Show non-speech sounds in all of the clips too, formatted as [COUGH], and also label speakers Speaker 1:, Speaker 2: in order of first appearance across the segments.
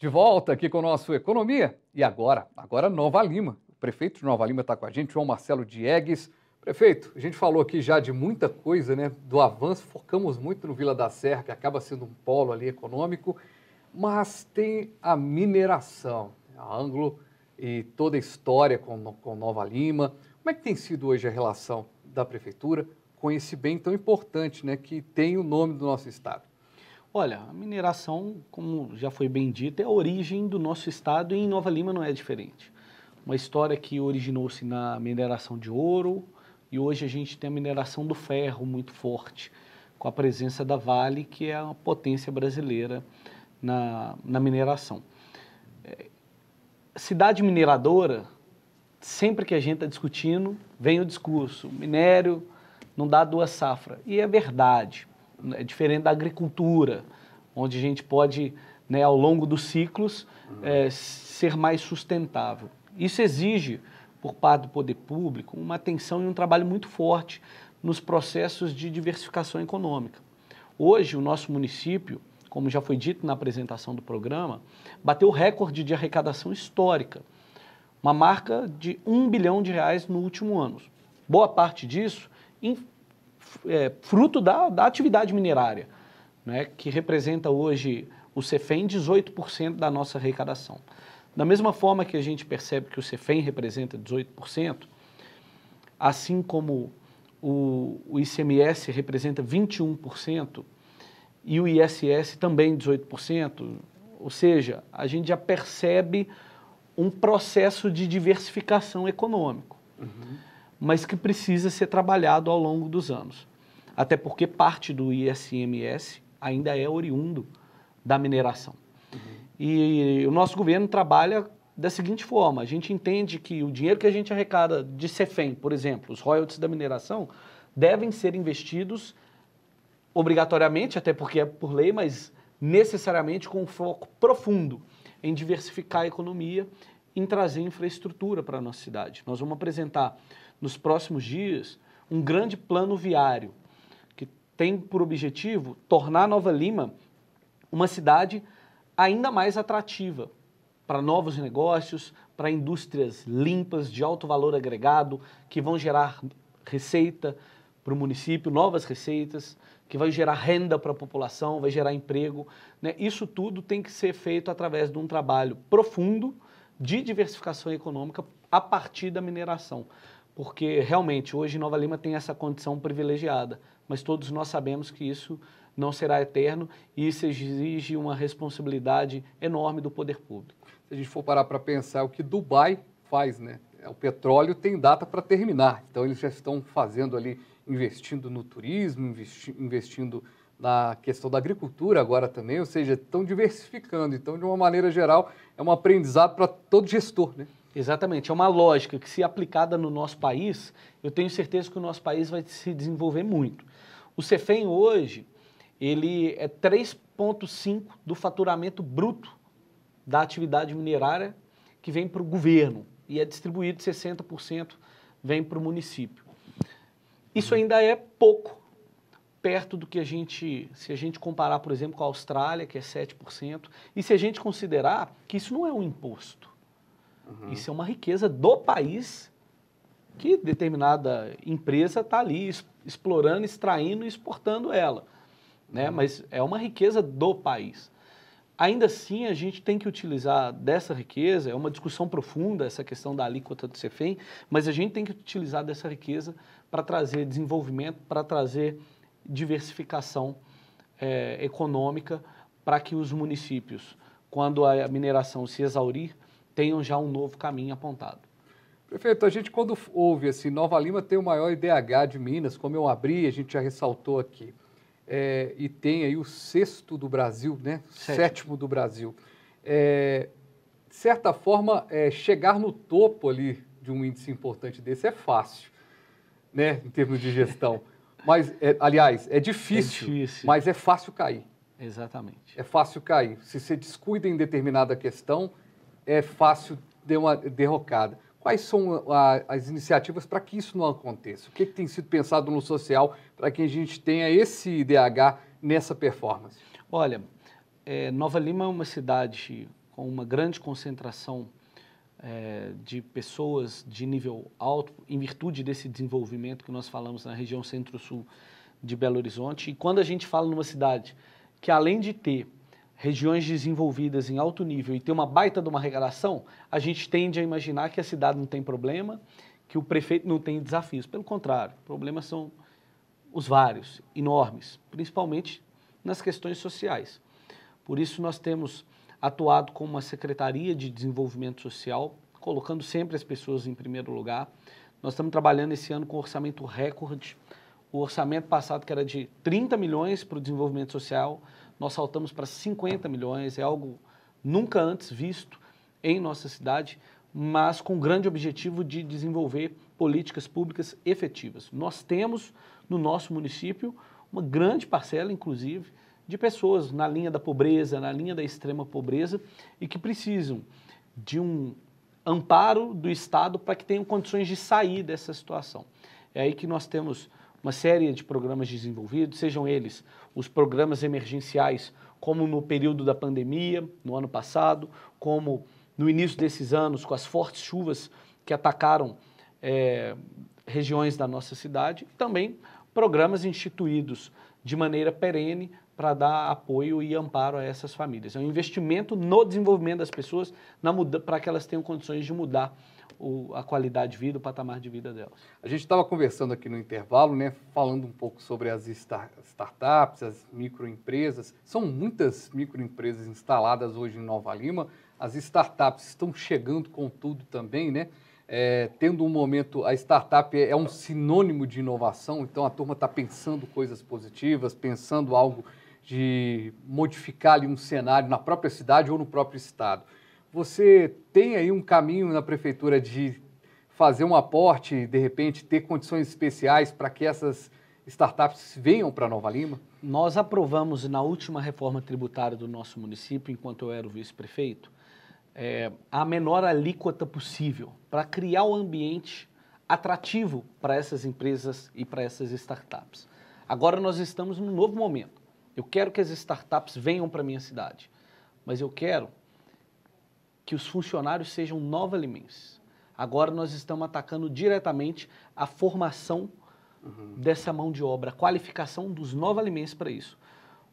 Speaker 1: de volta aqui com o nosso Economia. E agora, agora Nova Lima. O prefeito de Nova Lima está com a gente, João Marcelo Diegues. Prefeito, a gente falou aqui já de muita coisa, né? Do avanço, focamos muito no Vila da Serra, que acaba sendo um polo ali econômico, mas tem a mineração, a Anglo e toda a história com, com Nova Lima. Como é que tem sido hoje a relação da prefeitura com esse bem tão importante, né? Que tem o nome do nosso estado? Olha, a mineração, como já
Speaker 2: foi bem dito, é a origem do nosso estado e em Nova Lima não é diferente. Uma história que originou-se na mineração de ouro e hoje a gente tem a mineração do ferro muito forte, com a presença da Vale, que é a potência brasileira na, na mineração. É, cidade mineradora, sempre que a gente está discutindo, vem o discurso: minério não dá duas safras. E é verdade. Né, é diferente da agricultura, onde a gente pode, né, ao longo dos ciclos, uhum. é, ser mais sustentável. Isso exige, por parte do poder público, uma atenção e um trabalho muito forte nos processos de diversificação econômica. Hoje, o nosso município, como já foi dito na apresentação do programa, bateu o recorde de arrecadação histórica, uma marca de um bilhão de reais no último ano. Boa parte disso, é, fruto da, da, atividade minerária, né, que representa hoje o CEFEM 18% da nossa arrecadação. Da mesma forma que a gente percebe que o CEFEM representa 18%, assim como o, o ICMS representa 21% e o ISS também 18%, ou seja, a gente já percebe um processo de diversificação econômico. Uhum mas que precisa ser trabalhado ao longo dos anos. Até porque parte do ISMS ainda é oriundo da mineração. Uhum. E o nosso governo trabalha da seguinte forma: a gente entende que o dinheiro que a gente arrecada de CEFEM, por exemplo, os royalties da mineração, devem ser investidos obrigatoriamente, até porque é por lei, mas necessariamente com um foco profundo em diversificar a economia, em trazer infraestrutura para a nossa cidade. Nós vamos apresentar nos próximos dias, um grande plano viário que tem por objetivo tornar Nova Lima uma cidade ainda mais atrativa para novos negócios, para indústrias limpas de alto valor agregado que vão gerar receita para o município, novas receitas, que vai gerar renda para a população, vai gerar emprego. Né? Isso tudo tem que ser feito através de um trabalho profundo de diversificação econômica a partir da mineração porque realmente hoje Nova Lima tem essa condição privilegiada, mas todos nós sabemos que isso não será eterno e isso exige uma responsabilidade
Speaker 1: enorme do poder público. Se a gente for parar para pensar o que Dubai faz, né? É, o petróleo tem data para terminar, então eles já estão fazendo ali, investindo no turismo, investi investindo na questão da agricultura agora também, ou seja, estão diversificando. Então, de uma maneira geral, é um aprendizado para todo gestor, né? Exatamente, é uma lógica que, se
Speaker 2: aplicada no nosso país, eu tenho certeza que o nosso país vai se desenvolver muito. O CEFEM hoje, ele é 3,5% do faturamento bruto da atividade minerária que vem para o governo e é distribuído 60% vem para o município. Isso ainda é pouco, perto do que a gente, se a gente comparar, por exemplo, com a Austrália, que é 7%, e se a gente considerar que isso não é um imposto. Uhum. Isso é uma riqueza do país que determinada empresa está ali explorando, extraindo e exportando ela. Né? Uhum. Mas é uma riqueza do país. Ainda assim, a gente tem que utilizar dessa riqueza, é uma discussão profunda essa questão da alíquota do CEFEM, mas a gente tem que utilizar dessa riqueza para trazer desenvolvimento, para trazer diversificação é, econômica, para que os municípios,
Speaker 1: quando a mineração se exaurir, tenham já um novo caminho apontado. Prefeito, a gente quando ouve assim, Nova Lima tem o maior IDH de Minas, como eu abri, a gente já ressaltou aqui, é, e tem aí o sexto do Brasil, né? Sétimo, Sétimo do Brasil. É, de certa forma, é, chegar no topo ali de um índice importante desse é fácil, né? Em termos de gestão. [LAUGHS] Mas, é, aliás, é difícil, é difícil, mas é fácil cair. Exatamente. É fácil cair. Se você descuida em determinada questão, é fácil de uma derrocada. Quais são a, as iniciativas para que isso não aconteça? O que, que tem sido pensado no social para que a gente tenha esse IDH nessa performance? Olha, é, Nova Lima é uma
Speaker 2: cidade com uma grande concentração é, de pessoas de nível alto, em virtude desse desenvolvimento que nós falamos na região centro-sul de Belo Horizonte. E quando a gente fala numa cidade que, além de ter regiões desenvolvidas em alto nível e tem uma baita de uma regalação, a gente tende a imaginar que a cidade não tem problema, que o prefeito não tem desafios. Pelo contrário, problemas são os vários, enormes, principalmente nas questões sociais. Por isso, nós temos atuado com uma Secretaria de Desenvolvimento Social, colocando sempre as pessoas em primeiro lugar. Nós estamos trabalhando esse ano com orçamento recorde. O orçamento passado, que era de 30 milhões para o desenvolvimento social, nós saltamos para 50 milhões, é algo nunca antes visto em nossa cidade, mas com o grande objetivo de desenvolver políticas públicas efetivas. Nós temos no nosso município uma grande parcela, inclusive, de pessoas na linha da pobreza, na linha da extrema pobreza e que precisam de um amparo do Estado para que tenham condições de sair dessa situação. É aí que nós temos uma série de programas desenvolvidos, sejam eles os programas emergenciais, como no período da pandemia, no ano passado, como no início desses anos, com as fortes chuvas que atacaram é, regiões da nossa cidade, e também programas instituídos de maneira perene para dar apoio e amparo a essas famílias. É um investimento no desenvolvimento das pessoas para que elas tenham condições de mudar o, a qualidade de
Speaker 1: vida, o patamar de vida delas. A gente estava conversando aqui no intervalo, né, falando um pouco sobre as star, startups, as microempresas. São muitas microempresas instaladas hoje em Nova Lima. As startups estão chegando com tudo também, né? É, tendo um momento, a startup é, é um sinônimo de inovação, então a turma está pensando coisas positivas, pensando algo de modificar ali um cenário na própria cidade ou no próprio estado. Você tem aí um caminho na prefeitura de fazer um aporte, de repente ter condições especiais para que essas startups venham para Nova Lima? Nós aprovamos na última reforma tributária do nosso município, enquanto eu era o
Speaker 2: vice-prefeito, é, a menor alíquota possível para criar o um ambiente atrativo para essas empresas e para essas startups. Agora nós estamos num novo momento. Eu quero que as startups venham para a minha cidade, mas eu quero que os funcionários sejam nova limenses. Agora nós estamos atacando diretamente a formação uhum. dessa mão de obra, a qualificação dos nova limenses para isso.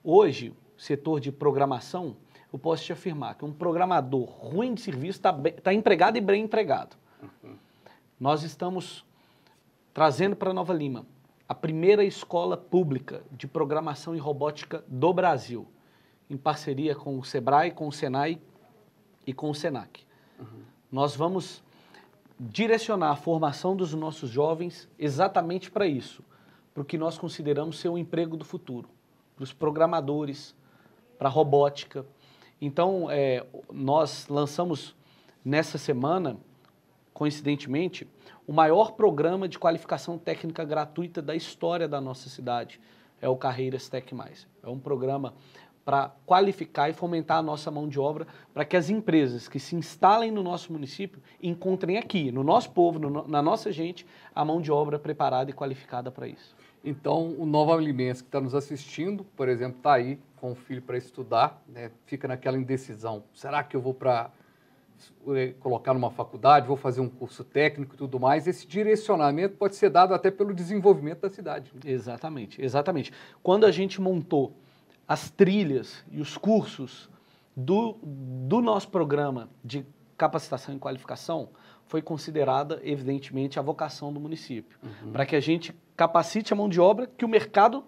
Speaker 2: Hoje, setor de programação, eu posso te afirmar que um programador ruim de serviço está tá empregado e bem empregado. Uhum. Nós estamos trazendo para Nova Lima a primeira escola pública de programação e robótica do Brasil, em parceria com o SEBRAE, com o SENAI e com o SENAC. Uhum. Nós vamos direcionar a formação dos nossos jovens exatamente para isso, para o que nós consideramos ser o emprego do futuro, para os programadores, para a robótica. Então, é, nós lançamos nessa semana, coincidentemente, o maior programa de qualificação técnica gratuita da história da nossa cidade, é o Carreiras Tech Mais. É um programa para qualificar e fomentar a nossa mão de obra para que as empresas que se instalem no nosso município encontrem aqui, no nosso povo, no,
Speaker 1: na nossa gente, a mão de obra preparada e qualificada para isso. Então, o Nova Alimentos que está nos assistindo, por exemplo, está aí com o filho para estudar, né, fica naquela indecisão: será que eu vou para eh, colocar numa faculdade, vou fazer um curso técnico e tudo mais, esse direcionamento pode ser dado até pelo desenvolvimento da cidade. Né? Exatamente, exatamente. Quando a gente montou as trilhas e os cursos do,
Speaker 2: do nosso programa de capacitação e qualificação foi considerada, evidentemente, a vocação do município, uhum. para que a gente capacite a mão de obra que o mercado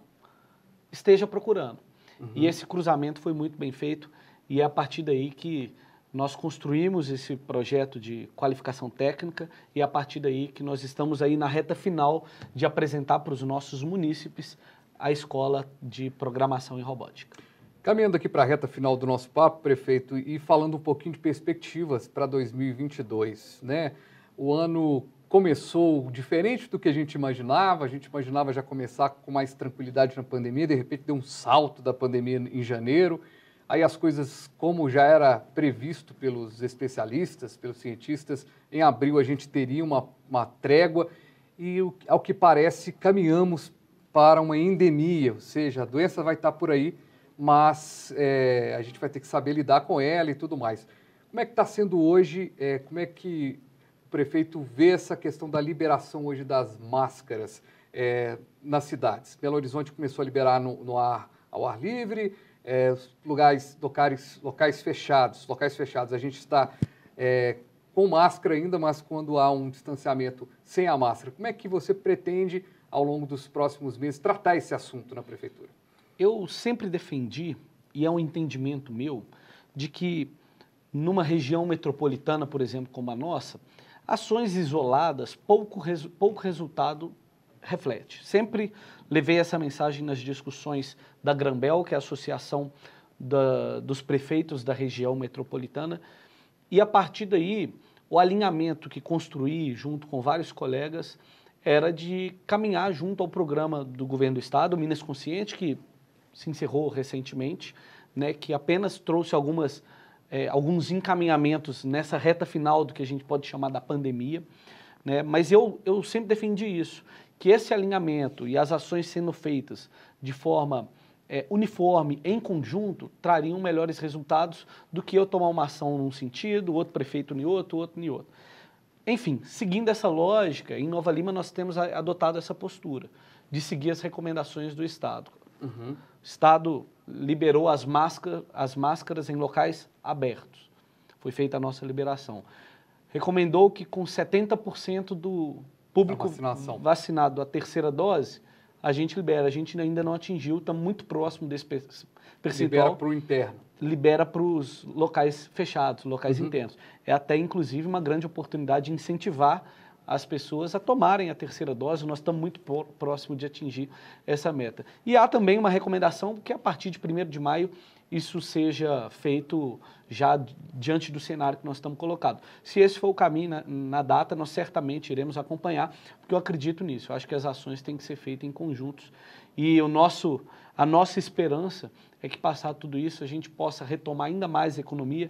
Speaker 2: esteja procurando. Uhum. E esse cruzamento foi muito bem feito e é a partir daí que nós construímos esse projeto de qualificação técnica e é a partir daí que nós estamos aí na reta final de apresentar para os nossos munícipes a Escola
Speaker 1: de Programação e Robótica. Caminhando aqui para a reta final do nosso papo, prefeito, e falando um pouquinho de perspectivas para 2022, né? O ano começou diferente do que a gente imaginava, a gente imaginava já começar com mais tranquilidade na pandemia, de repente deu um salto da pandemia em janeiro. Aí as coisas, como já era previsto pelos especialistas, pelos cientistas, em abril a gente teria uma, uma trégua e, ao que parece, caminhamos para uma endemia, ou seja, a doença vai estar por aí, mas é, a gente vai ter que saber lidar com ela e tudo mais. Como é que está sendo hoje? É, como é que o prefeito vê essa questão da liberação hoje das máscaras é, nas cidades? Belo Horizonte começou a liberar no, no ar, ao ar livre, é, lugares, locais, locais fechados, locais fechados. A gente está é, com máscara ainda, mas quando há um distanciamento sem a máscara. Como é que você pretende ao longo dos próximos meses tratar esse assunto na prefeitura? Eu sempre defendi, e é um entendimento meu, de que
Speaker 2: numa região metropolitana, por exemplo, como a nossa, ações isoladas, pouco, resu pouco resultado reflete. Sempre levei essa mensagem nas discussões da Grambel, que é a associação da, dos prefeitos da região metropolitana, e a partir daí, o alinhamento que construí junto com vários colegas era de caminhar junto ao programa do governo do estado, Minas Consciente, que se encerrou recentemente, né, que apenas trouxe algumas, é, alguns encaminhamentos nessa reta final do que a gente pode chamar da pandemia. Né, mas eu, eu sempre defendi isso, que esse alinhamento e as ações sendo feitas de forma é, uniforme, em conjunto, trariam melhores resultados do que eu tomar uma ação num sentido, outro prefeito em outro, outro em outro. Enfim, seguindo essa lógica, em Nova Lima nós temos adotado essa postura de seguir as recomendações do Estado. Uhum. O Estado liberou as, as máscaras em locais abertos. Foi feita a nossa liberação. Recomendou que com 70% do público vacinado a terceira dose, a gente libera. A gente ainda não atingiu, está muito próximo desse Libera para o interno. Libera para os locais fechados, locais uhum. internos. É até, inclusive, uma grande oportunidade de incentivar as pessoas a tomarem a terceira dose, nós estamos muito próximo de atingir essa meta. E há também uma recomendação que a partir de 1 de maio isso seja feito já diante do cenário que nós estamos colocado. Se esse for o caminho na, na, data, nós certamente iremos acompanhar, porque eu acredito nisso. Eu acho que as ações têm que ser feitas em conjuntos e o nosso, a nossa esperança é que, passado tudo isso, a gente possa retomar ainda mais a economia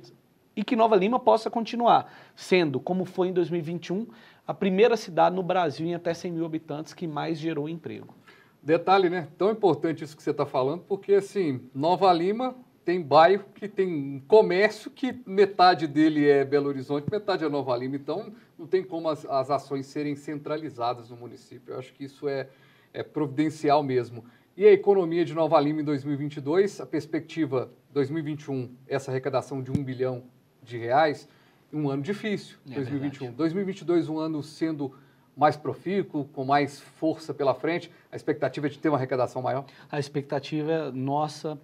Speaker 2: e que Nova Lima possa continuar sendo, como foi em 2021, a primeira
Speaker 1: cidade no Brasil em até 100 mil habitantes que mais gerou emprego. Detalhe, né? Tão importante isso que você está falando, porque, assim, Nova Lima tem bairro que tem comércio que metade dele é Belo Horizonte, metade é Nova Lima. Então, não tem como as, as ações serem centralizadas no município. Eu acho que isso é é, providencial mesmo. E a economia de Nova Lima em 2022, a perspectiva 2021, essa arrecadação de 1 bilhão de reais, um ano difícil, é 2021. Verdade. 2022, um ano sendo mais profícuo, com mais força pela frente, a expectativa é de ter uma arrecadação maior? A expectativa nossa,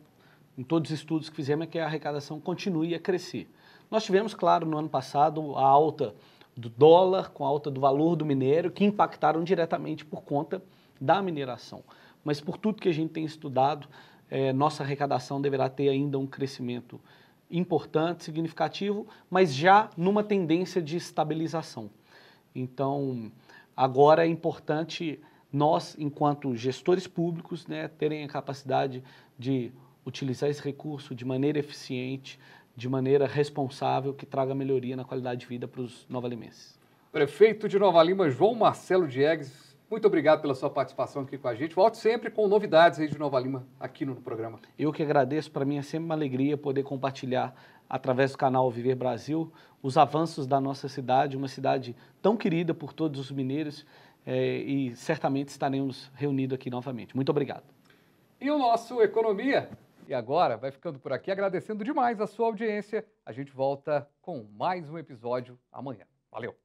Speaker 1: em todos os estudos que fizemos, é que a arrecadação continue a crescer.
Speaker 2: Nós tivemos, claro, no ano passado, a alta do dólar, com a alta do valor do minério, que impactaram diretamente por conta da mineração. Mas por tudo que a gente tem estudado, é, nossa arrecadação deverá ter ainda um crescimento importante, significativo, mas já numa tendência de estabilização. Então, agora é importante nós, enquanto gestores públicos, né, terem a capacidade de utilizar esse recurso de maneira eficiente, de maneira
Speaker 1: responsável, que traga melhoria na qualidade de vida para os novalimenses. Prefeito de Nova Lima, João Marcelo Diegues, muito obrigado pela sua participação aqui com a gente. Volte sempre com novidades aí de Nova Lima aqui no programa.
Speaker 2: Eu que agradeço, para mim é sempre uma alegria poder compartilhar através do canal Viver Brasil os avanços da nossa cidade, uma cidade tão querida por todos os mineiros é, e certamente estaremos reunidos aqui novamente. Muito obrigado.
Speaker 1: E o nosso Economia e agora vai ficando por aqui, agradecendo demais a sua audiência. A gente volta com mais um episódio amanhã. Valeu!